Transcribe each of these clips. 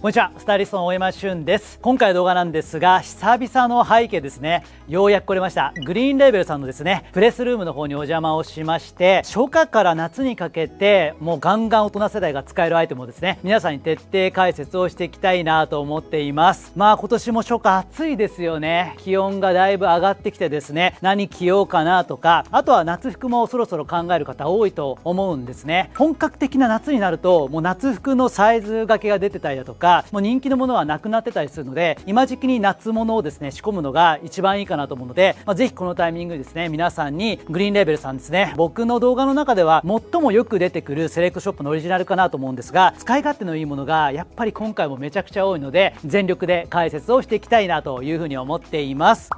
こんにちはスタイリストの大山俊です今回の動画なんですが久々の背景ですねようやく来れましたグリーンレーベルさんのですねプレスルームの方にお邪魔をしまして初夏から夏にかけてもうガンガン大人世代が使えるアイテムをですね皆さんに徹底解説をしていきたいなと思っていますまあ今年も初夏暑いですよね気温がだいぶ上がってきてですね何着ようかなとかあとは夏服もそろそろ考える方多いと思うんですね本格的な夏になるともう夏服のサイズがけが出てたりだとかがもう人気のものはなくなってたりするので今時期に夏物をですね仕込むのが一番いいかなと思うので、まあ、ぜひこのタイミングでですね皆さんにグリーンレーベルさんですね僕の動画の中では最もよく出てくるセレクトショップのオリジナルかなと思うんですが使い勝手のいいものがやっぱり今回もめちゃくちゃ多いので全力で解説をしていきたいなというふうに思っています。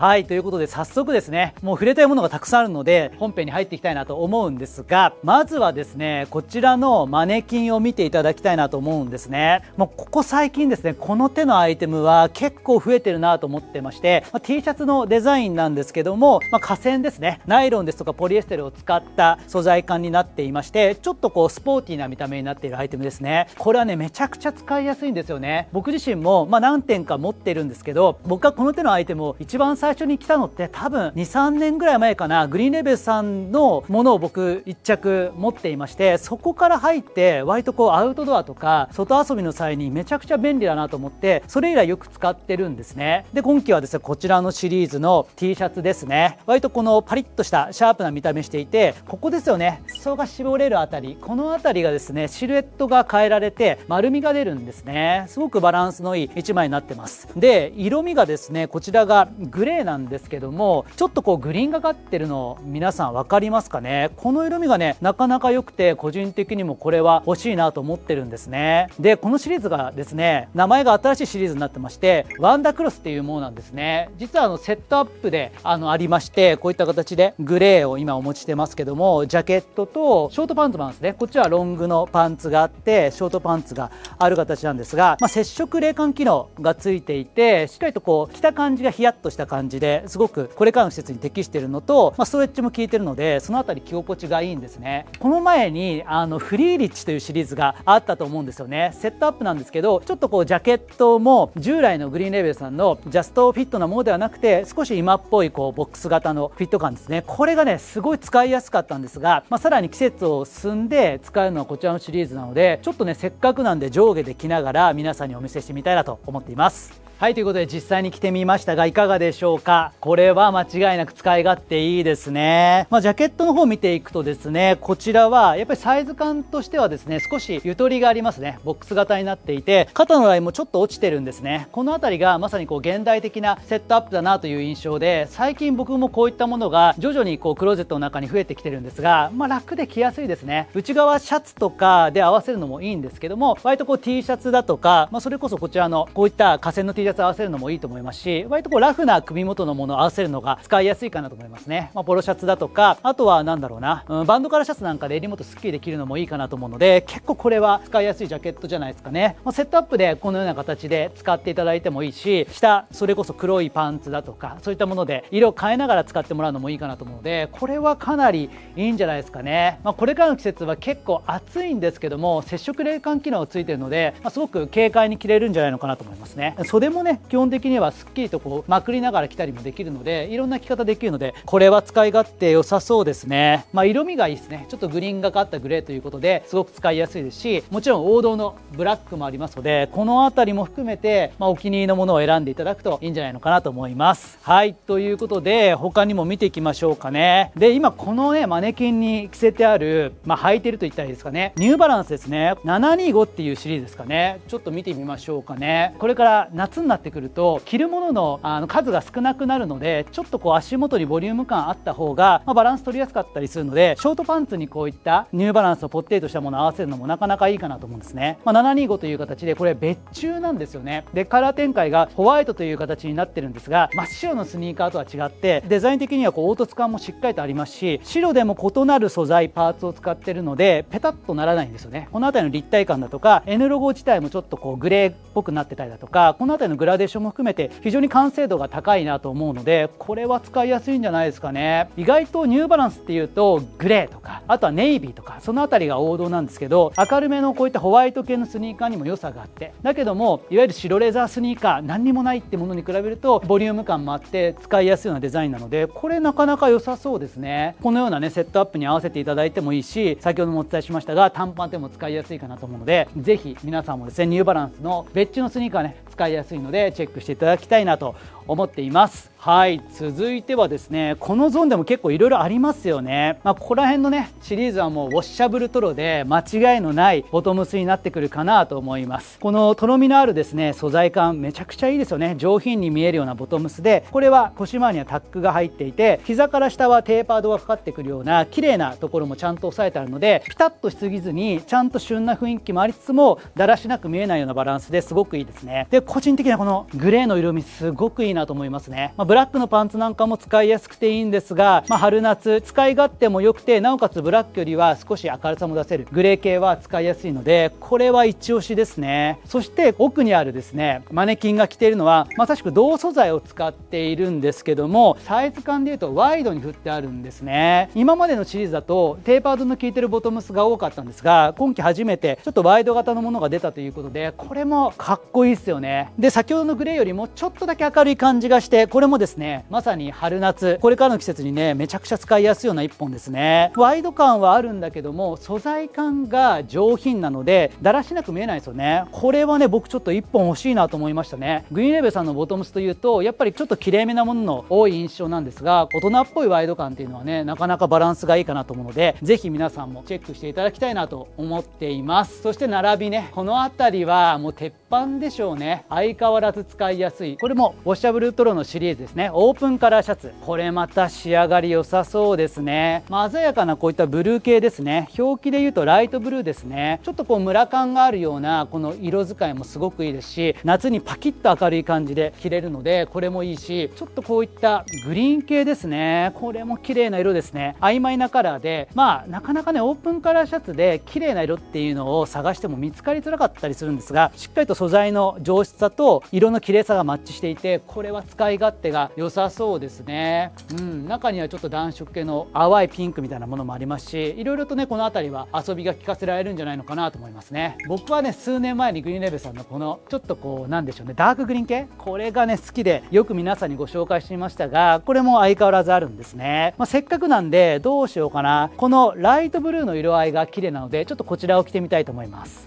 はいということで早速ですねもう触れたいものがたくさんあるので本編に入っていきたいなと思うんですがまずはですねこちらのマネキンを見ていただきたいなと思うんですねもうここ最近ですねこの手のアイテムは結構増えてるなと思ってまして、まあ、T シャツのデザインなんですけども、まあ、河川ですねナイロンですとかポリエステルを使った素材感になっていましてちょっとこうスポーティーな見た目になっているアイテムですねこれはねめちゃくちゃ使いやすいんですよね僕自身もまあ、何点か持ってるんですけど僕はこの手のアイテムを一番最最初に来たのって多分23年ぐらい前かなグリーンレベルさんのものを僕1着持っていましてそこから入って割とこうアウトドアとか外遊びの際にめちゃくちゃ便利だなと思ってそれ以来よく使ってるんですねで今季はですねこちらのシリーズの T シャツですね割とこのパリッとしたシャープな見た目していてここですよね裾が絞れるあたりこの辺りがですねシルエットが変えられて丸みが出るんですねすごくバランスのいい1枚になってますで色味がですねこちらがグレなんですけどもちょっとこうグリーンがかってるの皆さん分かりますかねこの色味がねなかなか良くて個人的にもこれは欲しいなと思ってるんですねでこのシリーズがですね名前が新しいシリーズになってましてワンダクロスっていうものなんですね実はあのセットアップであのありましてこういった形でグレーを今お持ちしてますけどもジャケットとショートパンツもあるんですねこっちはロングのパンツがあってショートパンツがある形なんですが、まあ、接触冷感機能がついていてしっかりとこう着た感じがヒヤッとした感じ感じですごくこれからの季節に適しているのと、まあ、ストレッチも効いてるのでその辺り着心地がいいんですねこの前にあのフリーリッチというシリーズがあったと思うんですよねセットアップなんですけどちょっとこうジャケットも従来のグリーンレーベルさんのジャストフィットなものではなくて少し今っぽいこうボックス型のフィット感ですねこれがねすごい使いやすかったんですが、まあ、さらに季節を進んで使えるのはこちらのシリーズなのでちょっとねせっかくなんで上下で着ながら皆さんにお見せしてみたいなと思っていますはいということで実際に着てみましたがいかがでしょうかこれは間違いなく使い勝手いいですね、まあ、ジャケットの方見ていくとですねこちらはやっぱりサイズ感としてはですね少しゆとりがありますねボックス型になっていて肩のラインもちょっと落ちてるんですねこの辺りがまさにこう現代的なセットアップだなという印象で最近僕もこういったものが徐々にこうクローゼットの中に増えてきてるんですが、まあ、楽で着やすいですね内側シャツとかで合わせるのもいいんですけども割とこう T シャツだとか、まあ、それこそこちらのこういった河川の T シャツ月合わせるのもいいと思いますし割とこうラフな首元のものを合わせるのが使いやすいかなと思いますね、まあ、ポロシャツだとかあとは何だろうな、うん、バンドカラーシャツなんかで襟元スッキリできるのもいいかなと思うので結構これは使いやすいジャケットじゃないですかね、まあ、セットアップでこのような形で使っていただいてもいいし下それこそ黒いパンツだとかそういったもので色を変えながら使ってもらうのもいいかなと思うのでこれはかなりいいんじゃないですかね、まあ、これからの季節は結構暑いんですけども接触冷感機能ついてるので、まあ、すごく軽快に着れるんじゃないのかなと思いますね袖ももね基本的にはすっきりとこうまくりながら着たりもできるのでいろんな着方できるのでこれは使い勝手良さそうですねまあ、色味がいいですねちょっとグリーンがかったグレーということですごく使いやすいですしもちろん王道のブラックもありますのでこの辺りも含めて、まあ、お気に入りのものを選んでいただくといいんじゃないのかなと思いますはいということで他にも見ていきましょうかねで今このねマネキンに着せてあるまあ、履いてると言ったらいいですかねニューバランスですね725っていうシリーズですかねちょっと見てみましょうかねこれから夏になってくると着るもののあの数が少なくなるのでちょっとこう足元にボリューム感あった方が、まあ、バランス取りやすかったりするのでショートパンツにこういったニューバランスをぽってりとしたものを合わせるのもなかなかいいかなと思うんですね、まあ、725という形でこれ別注なんですよねでカラー展開がホワイトという形になってるんですが真っ白のスニーカーとは違ってデザイン的にはこう凹凸感もしっかりとありますし白でも異なる素材パーツを使ってるのでペタッとならないんですよねこの辺りの立体感だとか N ロゴ自体もちょっとこうグレーっぽくなってたりだとかこの辺りのグラデーションも含めて非常に完成度が高いなと思うのでこれは使いやすいんじゃないですかね意外とニューバランスっていうとグレーとかあとはネイビーとかその辺りが王道なんですけど明るめのこういったホワイト系のスニーカーにも良さがあってだけどもいわゆる白レザースニーカー何にもないってものに比べるとボリューム感もあって使いやすいようなデザインなのでこれなかなか良さそうですねこのようなねセットアップに合わせていただいてもいいし先ほどもお伝えしましたが短パンでも使いやすいかなと思うのでぜひ皆さんもですねニューバランスの別注のスニーカーね使いやすいいのでチェックしていただきたいなと思っていますはい続いてはですねこのゾーンでも結構いろいろありますよねまあ、ここら辺のねシリーズはもうウォッシャブルトロで間違いのないボトムスになってくるかなと思いますこのとろみのあるですね素材感めちゃくちゃいいですよね上品に見えるようなボトムスでこれは腰周りにはタックが入っていて膝から下はテーパードがかかってくるような綺麗なところもちゃんと押さえてあるのでピタッとしすぎずにちゃんと旬な雰囲気もありつつもだらしなく見えないようなバランスですごくいいですねで個人的にこのグレーの色味すごくいいなと思いますね、まあ、ブラックのパンツなんかも使いやすくていいんですが、まあ、春夏使い勝手も良くてなおかつブラックよりは少し明るさも出せるグレー系は使いやすいのでこれは一押しですねそして奥にあるですねマネキンが着ているのはまさしく銅素材を使っているんですけどもサイズ感でいうとワイドに振ってあるんですね今までのシリーズだとテーパードの効いてるボトムスが多かったんですが今季初めてちょっとワイド型のものが出たということでこれもかっこいいですよねで先ほどのグレーよりもちょっとだけ明るい感じがしてこれもですねまさに春夏これからの季節にねめちゃくちゃ使いやすいような1本ですねワイド感はあるんだけども素材感が上品なのでだらしなく見えないですよねこれはね僕ちょっと1本欲しいなと思いましたねグリーンレベさんのボトムスというとやっぱりちょっときれいめなものの多い印象なんですが大人っぽいワイド感っていうのはねなかなかバランスがいいかなと思うので是非皆さんもチェックしていただきたいなと思っていますそして並びねこの辺りはもう鉄板でしょうね相変変わらず使いやすいこれもウォッシャブルトロのシリーズですねオープンカラーシャツこれまた仕上がり良さそうですね、まあ、鮮やかなこういったブルー系ですね表記で言うとライトブルーですねちょっとこうムラ感があるようなこの色使いもすごくいいですし夏にパキッと明るい感じで着れるのでこれもいいしちょっとこういったグリーン系ですねこれも綺麗な色ですね曖昧なカラーでまあなかなかねオープンカラーシャツで綺麗な色っていうのを探しても見つかりづらかったりするんですがしっかりと素材の上質さと色の綺麗さがマッチしていてこれは使い勝手が良さそうですね、うん、中にはちょっと暖色系の淡いピンクみたいなものもありますしいろいろとねこの辺りは遊びが効かせられるんじゃないのかなと思いますね僕はね数年前にグリーンレベルさんのこのちょっとこうなんでしょうねダークグリーン系これがね好きでよく皆さんにご紹介していましたがこれも相変わらずあるんですね、まあ、せっかくなんでどうしようかなこのライトブルーの色合いが綺麗なのでちょっとこちらを着てみたいと思います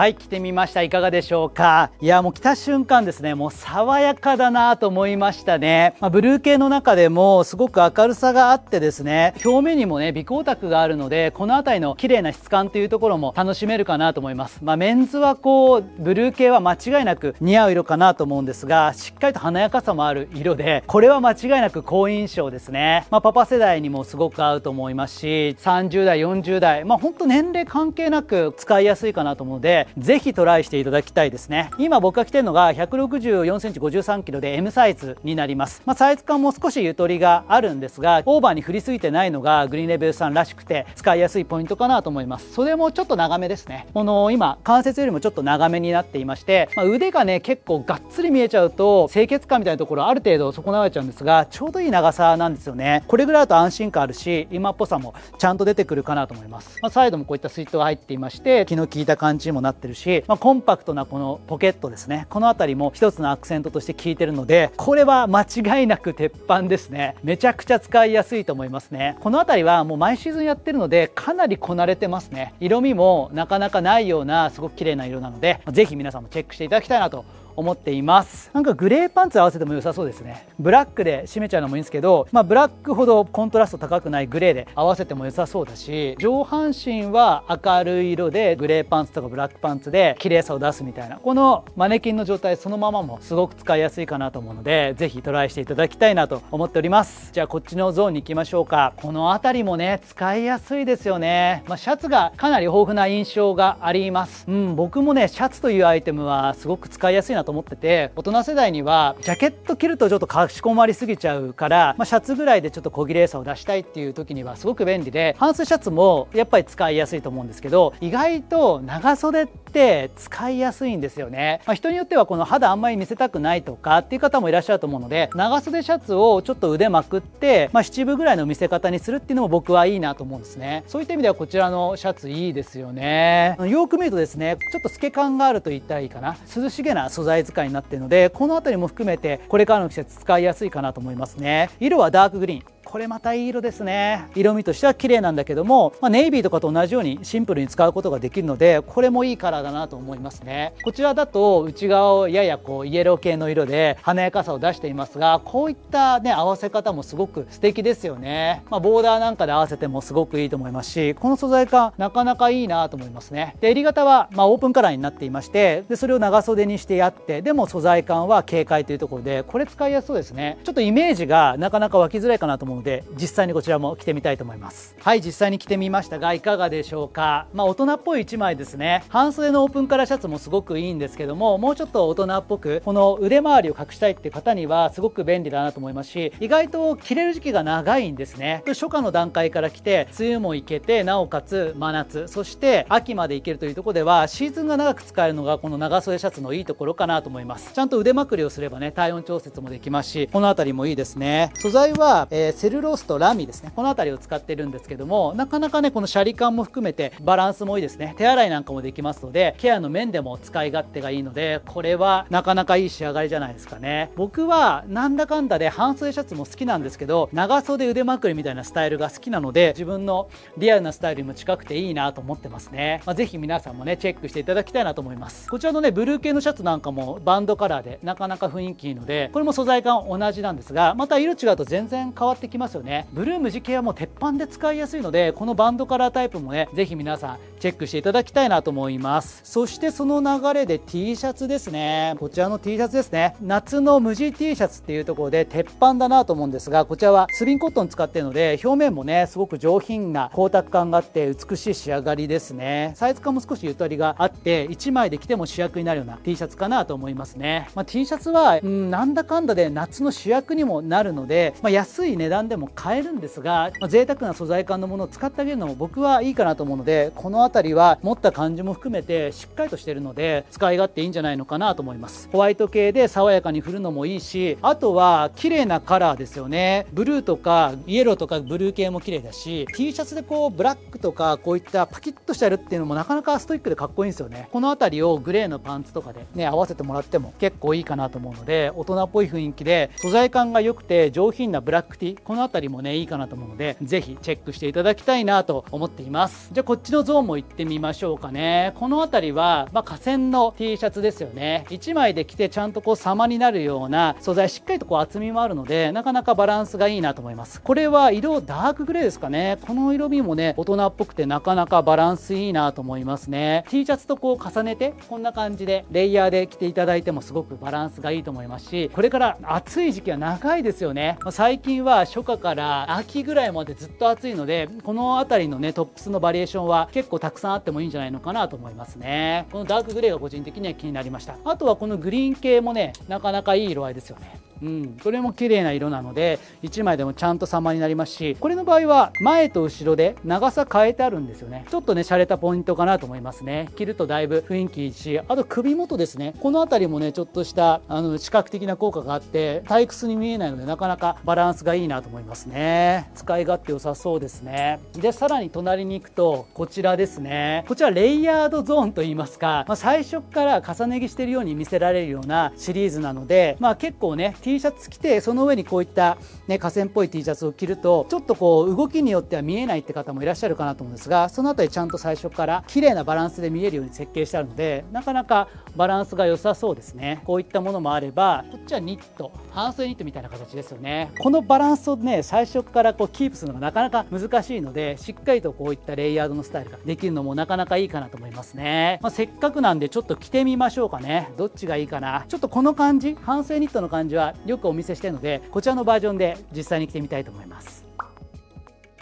はい来てみましたいかがでしょうかいやもう来た瞬間ですねもう爽やかだなと思いましたね、まあ、ブルー系の中でもすごく明るさがあってですね表面にもね微光沢があるのでこの辺りの綺麗な質感というところも楽しめるかなと思います、まあ、メンズはこうブルー系は間違いなく似合う色かなと思うんですがしっかりと華やかさもある色でこれは間違いなく好印象ですね、まあ、パパ世代にもすごく合うと思いますし30代40代まあんと年齢関係なく使いやすいかなと思うのでぜひトライしていただきたいですね今僕が着てるのが 164cm53kg で M サイズになります、まあ、サイズ感も少しゆとりがあるんですがオーバーに振りすぎてないのがグリーンレベルさんらしくて使いやすいポイントかなと思います袖もちょっと長めですねこの今関節よりもちょっと長めになっていまして、まあ、腕がね結構がっつり見えちゃうと清潔感みたいなところある程度損なわれちゃうんですがちょうどいい長さなんですよねこれぐらいだと安心感あるし今っぽさもちゃんと出てくるかなと思います、まあ、サイドもこういったスイートが入っていまして気の利いた感じにもななってるし、まあ、コンパクトなこのポケットですねこの辺りも一つのアクセントとして効いてるのでこれは間違いなく鉄板ですねめちゃくちゃ使いやすいと思いますねこの辺りはもう毎シーズンやってるのでかなりこなれてますね色味もなかなかないようなすごく綺麗な色なので是非皆さんもチェックしていただきたいなと思っていますなんかグレーパンツ合わせても良さそうですねブラックで締めちゃうのもいいんですけど、まあ、ブラックほどコントラスト高くないグレーで合わせても良さそうだし上半身は明るい色でグレーパンツとかブラックパンツで綺麗さを出すみたいなこのマネキンの状態そのままもすごく使いやすいかなと思うので是非トライしていただきたいなと思っておりますじゃあこっちのゾーンに行きましょうかこの辺りもね使いやすいですよね、まあ、シャツがかなり豊富な印象がありますうん僕もねシャツというアイテムはすごく使いやすいなとと思ってて大人世代にはジャケット着るとちょっとかしこまりすぎちゃうから、まあ、シャツぐらいでちょっと小綺麗さを出したいっていう時にはすごく便利で半袖シャツもやっぱり使いやすいと思うんですけど意外と長袖って使いやすいんですよね、まあ、人によってはこの肌あんまり見せたくないとかっていう方もいらっしゃると思うので長袖シャツをちょっと腕まくって、まあ、七分ぐらいの見せ方にするっていうのも僕はいいなと思うんですねそういった意味ではこちらのシャツいいですよねよく見るとですねちょっと透け感があると言ったらいいかな涼しげな素材材使いになっているのでこの辺りも含めてこれからの季節使いやすいかなと思いますね色はダークグリーンこれまたいい色ですね色味としては綺麗なんだけども、まあ、ネイビーとかと同じようにシンプルに使うことができるのでこれもいいカラーだなと思いますねこちらだと内側をややこうイエロー系の色で華やかさを出していますがこういったね合わせ方もすごく素敵ですよね、まあ、ボーダーなんかで合わせてもすごくいいと思いますしこの素材感なかなかいいなと思いますねで襟型はまオープンカラーになっていましてでそれを長袖にしてやってでも素材感は軽快というところでこれ使いやすそうですねちょっとイメージがなかなか湧きづらいかなと思うので実際にこちらも着てみたいと思いますはい実際に着てみましたがいかがでしょうかまあ、大人っぽい1枚ですね半袖のオープンカラーシャツもすごくいいんですけどももうちょっと大人っぽくこの腕周りを隠したいっていう方にはすごく便利だなと思いますし意外と着れる時期が長いんですね初夏の段階から来て梅雨も行けてなおかつ真夏そして秋まで行けるというとこではシーズンが長く使えるのがこの長袖シャツのいいところかなと思いますちゃんと腕まくりをすればね体温調節もできますしこの辺りもいいですね素材は、えールロースとラミですねこの辺りを使ってるんですけどもなかなかねこのシャリ感も含めてバランスもいいですね手洗いなんかもできますのでケアの面でも使い勝手がいいのでこれはなかなかいい仕上がりじゃないですかね僕はなんだかんだで半袖シャツも好きなんですけど長袖腕まくりみたいなスタイルが好きなので自分のリアルなスタイルにも近くていいなと思ってますね、まあ、ぜひ皆さんもねチェックしていただきたいなと思いますこちらのねブルー系のシャツなんかもバンドカラーでなかなか雰囲気いいのでこれも素材感同じなんですがまた色違うと全然変わってきますよねブルームジ系はもう鉄板で使いやすいのでこのバンドカラータイプもね是非皆さんチェックしていただきたいなと思いますそしてその流れで T シャツですねこちらの T シャツですね夏の無地 T シャツっていうところで鉄板だなと思うんですがこちらはスリンコットン使ってるので表面もねすごく上品な光沢感があって美しい仕上がりですねサイズ感も少しゆとりがあって1枚で着ても主役になるような T シャツかなと思いますね、まあ、T シャツは、うん、なんだかんだで夏の主役にもなるので、まあ、安い値段選でも買えるんですが、まあ、贅沢な素材感のものを使ってあげるのも僕はいいかなと思うのでこの辺りは持った感じも含めてしっかりとしてるので使い勝手いいんじゃないのかなと思いますホワイト系で爽やかに振るのもいいしあとは綺麗なカラーですよねブルーとかイエローとかブルー系も綺麗だし T シャツでこうブラックとかこういったパキッとしてやるっていうのもなかなかストイックでかっこいいんですよねこの辺りをグレーのパンツとかでね合わせてもらっても結構いいかなと思うので大人っぽい雰囲気で素材感が良くて上品なブラックティーこの辺りもねいいかなと思うのでぜひチェックしていただきたいなと思っていますじゃあこっちのゾーンも行ってみましょうかねこの辺りは、まあ、河川の T シャツですよね1枚で着てちゃんとこう様になるような素材しっかりとこう厚みもあるのでなかなかバランスがいいなと思いますこれは色ダークグレーですかねこの色味もね大人っぽくてなかなかバランスいいなと思いますね T シャツとこう重ねてこんな感じでレイヤーで着ていただいてもすごくバランスがいいと思いますしこれから暑い時期は長いですよね最近は初夏から秋ぐらいまでずっと暑いのでこの辺りのねトップスのバリエーションは結構たくさんあってもいいんじゃないのかなと思いますねこのダークグレーが個人的には気になりましたあとはこのグリーン系もねなかなかいい色合いですよねうん、これも綺麗な色なので1枚でもちゃんと様になりますしこれの場合は前と後ろで長さ変えてあるんですよねちょっとね洒落たポイントかなと思いますね着るとだいぶ雰囲気いいしあと首元ですねこの辺りもねちょっとしたあの視覚的な効果があって退屈に見えないのでなかなかバランスがいいなと思いますね使い勝手良さそうですねでさらに隣に行くとこちらですねこちらレイヤードゾーンといいますか、まあ、最初から重ね着してるように見せられるようなシリーズなのでまあ結構ね T T シャツ着てその上にこういった、ね、河川っぽい T シャツを着るとちょっとこう動きによっては見えないって方もいらっしゃるかなと思うんですがそのたりちゃんと最初から綺麗なバランスで見えるように設計してあるのでなかなかバランスが良さそうですねこういったものもあればこっちはニット半袖ニットみたいな形ですよねこのバランスをね最初からこうキープするのがなかなか難しいのでしっかりとこういったレイヤードのスタイルができるのもなかなかいいかなと思いますね、まあ、せっかくなんでちょっと着てみましょうかねどっちがいいかなちょっとこの感じ半袖ニットの感じはよくお見せしているのでこちらのバージョンで実際に着てみたいと思います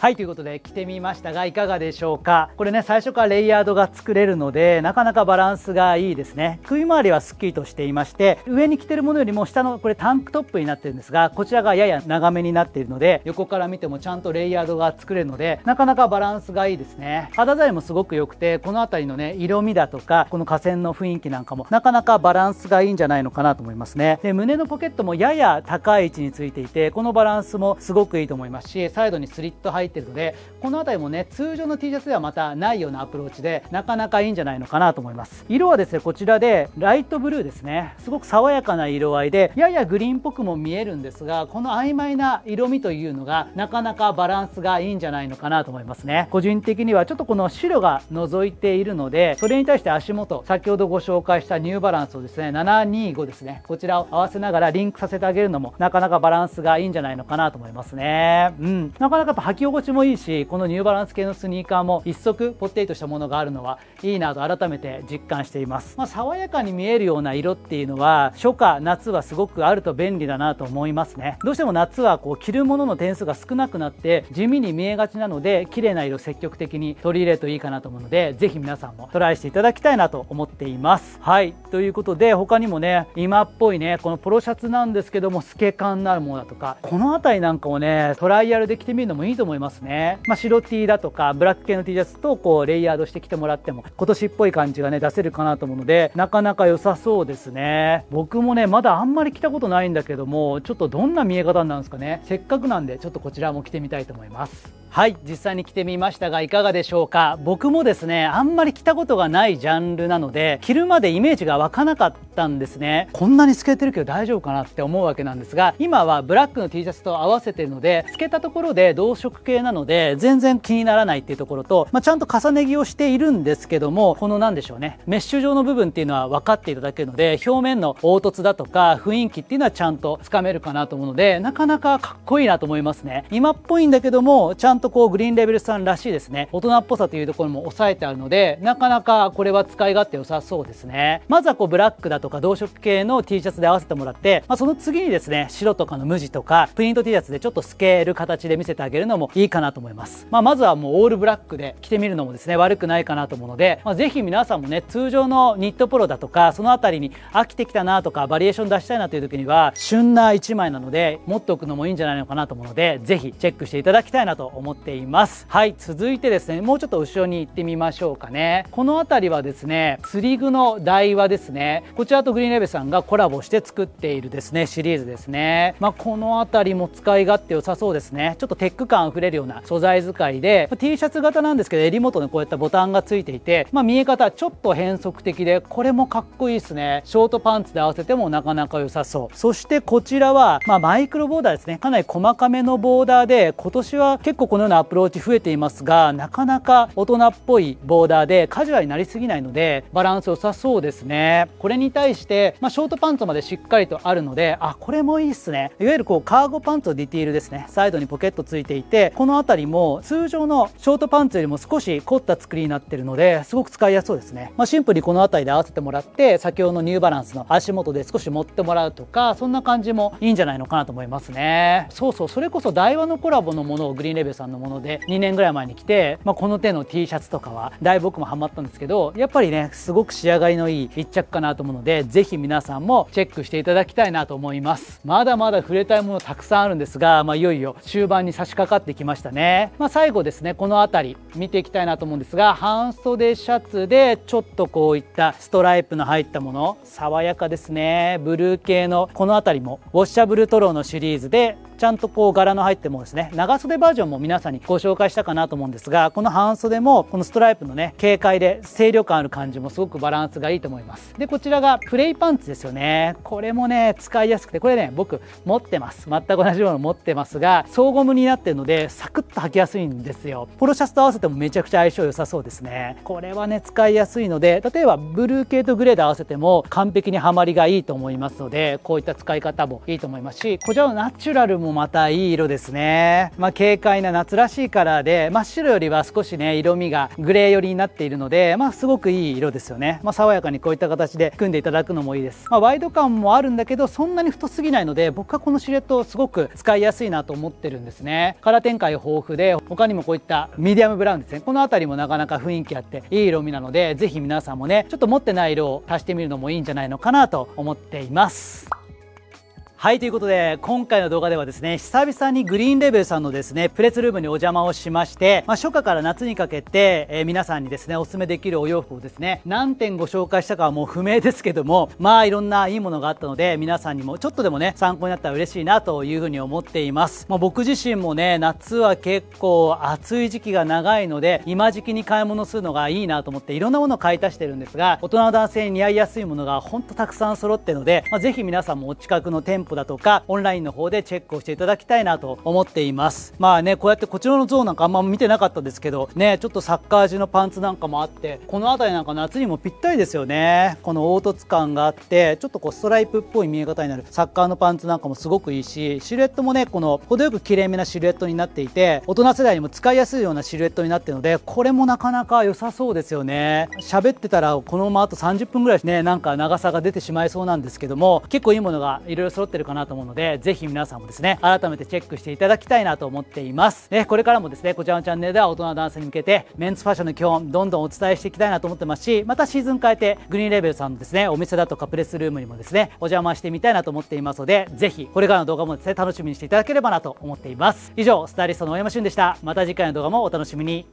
はいということで着てみましたがいかがでしょうかこれね最初からレイヤードが作れるのでなかなかバランスがいいですね首周りはすっきりとしていまして上に着てるものよりも下のこれタンクトップになってるんですがこちらがやや長めになっているので横から見てもちゃんとレイヤードが作れるのでなかなかバランスがいいですね肌触りもすごく良くてこの辺りのね色味だとかこの下線の雰囲気なんかもなかなかバランスがいいんじゃないのかなと思いますねで胸のポケットもやや高い位置についていてこのバランスもすごくいいと思いますしサイドにスリット入ってるのでこの辺りもね通常の T シャツではまたないようなアプローチでなかなかいいんじゃないのかなと思います色はですねこちらでライトブルーですねすごく爽やかな色合いでややグリーンっぽくも見えるんですがこの曖昧な色味というのがなかなかバランスがいいんじゃないのかなと思いますね個人的にはちょっとこの白が覗いているのでそれに対して足元先ほどご紹介したニューバランスをですね725ですねこちらを合わせながらリンクさせてあげるのもなかなかバランスがいいんじゃないのかなと思いますねうんなかなかやっぱ履き心心地もいいしこのニューバランス系のスニーカーも一足ぽってりとしたものがあるのはいいなと改めて実感しています、まあ、爽やかに見えるような色っていうのは初夏夏はすごくあると便利だなと思いますねどうしても夏はこう着るものの点数が少なくなって地味に見えがちなので綺麗な色積極的に取り入れるといいかなと思うので是非皆さんもトライしていただきたいなと思っていますはいということで他にもね今っぽいねこのポロシャツなんですけども透け感のあるものだとかこの辺りなんかをねトライアルで着てみるのもいいと思いますますね、まあ、白 T だとかブラック系の T シャツとこうレイヤードしてきてもらっても今年っぽい感じがね出せるかなと思うのでなかなか良さそうですね僕もねまだあんまり着たことないんだけどもちょっとどんな見え方なんですかねせっかくなんでちょっとこちらも着てみたいと思いますはい実際に着てみましたがいかがでしょうか僕もですねあんまり着たことがないジャンルなので着るまでイメージが湧かなかったんですねこんなに透けてるけど大丈夫かなって思うわけなんですが今はブラックの T シャツと合わせてるので透けたところで同色系なので全然気にならないっていうところと、まあ、ちゃんと重ね着をしているんですけどもこの何でしょうねメッシュ状の部分っていうのは分かっていただけるので表面の凹凸だとか雰囲気っていうのはちゃんとつかめるかなと思うのでなかなかかっこいいなと思いますね今っぽいんだけどもちゃんとこうグリーンレベルさんらしいですね大人っぽさというところも抑えてあるのでなかなかこれは使い勝手良さそうですねまずはこうブラックだとか同色系の T シャツで合わせてもらって、まあ、その次にですね白とかの無地とかプリント T シャツでちょっと透ける形で見せてあげるのもいいいかなと思います、まあ、まずはもうオールブラックで着てみるのもですね悪くないかなと思うので、まあ、ぜひ皆さんもね通常のニットプロだとかその辺りに飽きてきたなとかバリエーション出したいなという時には旬な1枚なので持っておくのもいいんじゃないのかなと思うのでぜひチェックしていただきたいなと思っていますはい続いてですねもうちょっと後ろに行ってみましょうかねこの辺りはですね釣り具の台輪ですねこちらとグリーンレベさんがコラボして作っているですねシリーズですねまあ、この辺りも使い勝手良さそうですねちょっとテック感あふれるような素材使いで、まあ、T シャツ型なんですけど襟元にこういったボタンがついていて、まあ、見え方ちょっと変則的でこれもかっこいいですねショートパンツで合わせてもなかなか良さそうそしてこちらは、まあ、マイクロボーダーですねかなり細かめのボーダーで今年は結構このようなアプローチ増えていますがなかなか大人っぽいボーダーでカジュアルになりすぎないのでバランス良さそうですねこれに対して、まあ、ショートパンツまでしっかりとあるのであこれもいいっすねいわゆるこうカーゴパンツのディティールですねサイドにポケットついていてこの辺りも通常のショートパンツよりも少し凝った作りになってるのですごく使いやすそうですね、まあ、シンプルにこの辺りで合わせてもらって先ほどのニューバランスの足元で少し持ってもらうとかそんな感じもいいんじゃないのかなと思いますねそうそうそれこそ台湾のコラボのものをグリーンレベルさんのもので2年ぐらい前に来て、まあ、この手の T シャツとかはだいぶ僕もハマったんですけどやっぱりねすごく仕上がりのいい一着かなと思うので是非皆さんもチェックしていただきたいなと思いますまだまだ触れたいものたくさんあるんですが、まあ、いよいよ終盤に差し掛かってきましたね、まあ、最後ですねこの辺り見ていきたいなと思うんですが半袖シャツでちょっとこういったストライプの入ったもの爽やかですねブルー系のこの辺りもウォッシャブルトローのシリーズでちゃんとこう柄の入ってもですね長袖バージョンも皆さんにご紹介したかなと思うんですがこの半袖もこのストライプのね軽快で清涼感ある感じもすごくバランスがいいと思いますでこちらがプレイパンツですよねこれもね使いやすくてこれね僕持ってます全く同じもの持ってますが総ゴムになってるのでサクッと履きやすいんですよポロシャツと合わせてもめちゃくちゃ相性良さそうですねこれはね使いやすいので例えばブルー系とグレーで合わせても完璧にはまりがいいと思いますのでこういった使い方もいいと思いますしこちらのナチュラルももまたいい色ですね、まあ、軽快な夏らしいカラーで真っ白よりは少しね色味がグレー寄りになっているので、まあ、すごくいい色ですよね、まあ、爽やかにこういった形で組んでいただくのもいいです、まワイド感もあるんだけどそんなに太すぎないので僕はこのシルエットすごく使いやすいなと思ってるんですねカラー展開豊富で他にもこういったミディアムブラウンですねこの辺りもなかなか雰囲気あっていい色味なので是非皆さんもねちょっと持ってない色を足してみるのもいいんじゃないのかなと思っていますはいということで今回の動画ではですね久々にグリーンレベルさんのですねプレスルームにお邪魔をしまして、まあ、初夏から夏にかけて、えー、皆さんにですねおすすめできるお洋服をですね何点ご紹介したかはもう不明ですけどもまあいろんないいものがあったので皆さんにもちょっとでもね参考になったら嬉しいなというふうに思っています、まあ、僕自身もね夏は結構暑い時期が長いので今時期に買い物するのがいいなと思っていろんなものを買い足してるんですが大人の男性に似合いやすいものがほんとたくさん揃ってるので、まあ、ぜひ皆さんもお近くの店舗だとかオンラインの方でチェックをしていただきたいなと思っていますまあねこうやってこちらの像なんかあんま見てなかったですけどねちょっとサッカー地のパンツなんかもあってこの辺りなんか夏にもぴったりですよねこの凹凸感があってちょっとこうストライプっぽい見え方になるサッカーのパンツなんかもすごくいいしシルエットもねこの程よくきれいめなシルエットになっていて大人世代にも使いやすいようなシルエットになってるのでこれもなかなか良さそうですよね喋ってたらこのままあと30分ぐらいねなんか長さが出てしまいそうなんですけども結構いいものがいろいろ揃ってってるかなと思うのでぜひ皆さんもですね改めてチェックしていただきたいなと思っています、ね、これからもですねこちらのチャンネルでは大人の男性に向けてメンズファッションの基本どんどんお伝えしていきたいなと思ってますしまたシーズン変えてグリーンレベルさんのですねお店だとかプレスルームにもですねお邪魔してみたいなと思っていますのでぜひこれからの動画もですね楽しみにしていただければなと思っています以上スタイリストの大山俊でしたまた次回の動画もお楽しみに